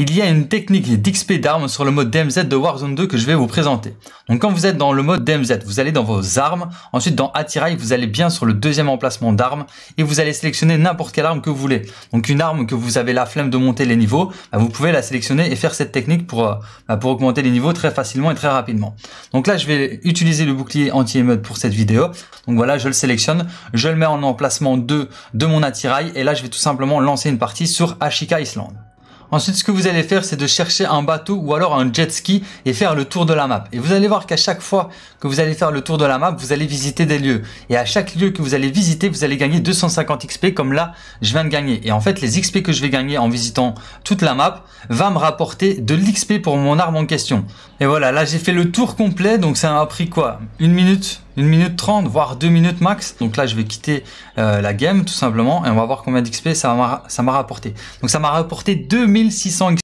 il y a une technique d'XP d'armes sur le mode DMZ de Warzone 2 que je vais vous présenter. Donc quand vous êtes dans le mode DMZ, vous allez dans vos armes, ensuite dans attirail, vous allez bien sur le deuxième emplacement d'armes et vous allez sélectionner n'importe quelle arme que vous voulez. Donc une arme que vous avez la flemme de monter les niveaux, bah, vous pouvez la sélectionner et faire cette technique pour, euh, bah, pour augmenter les niveaux très facilement et très rapidement. Donc là, je vais utiliser le bouclier anti-émeute pour cette vidéo. Donc voilà, je le sélectionne, je le mets en emplacement 2 de mon attirail et là, je vais tout simplement lancer une partie sur Ashika Island. Ensuite, ce que vous allez faire, c'est de chercher un bateau ou alors un jet ski et faire le tour de la map. Et vous allez voir qu'à chaque fois que vous allez faire le tour de la map, vous allez visiter des lieux. Et à chaque lieu que vous allez visiter, vous allez gagner 250 XP comme là, je viens de gagner. Et en fait, les XP que je vais gagner en visitant toute la map va me rapporter de l'XP pour mon arme en question. Et voilà, là j'ai fait le tour complet, donc ça m'a pris quoi Une minute minute 30, voire deux minutes max. Donc là, je vais quitter euh, la game tout simplement et on va voir combien d'XP ça m'a rapporté. Donc ça m'a rapporté 2600 XP.